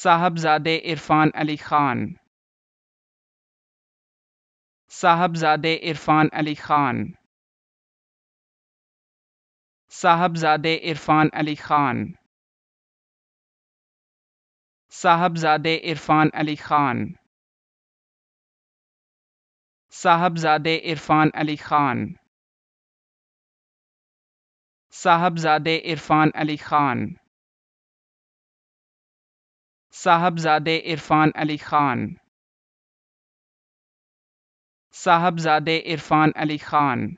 साहबजादे Irfan Ali Khan साहबजादे Irfan Ali Khan साहबजादे Irfan Ali Khan साहबजादे Irfan Ali Khan साहबजादे Irfan Ali Khan साहबजादे Irfan Ali Khan साहबजादे Irfan Ali Khan साहबजादे Irfan Ali Khan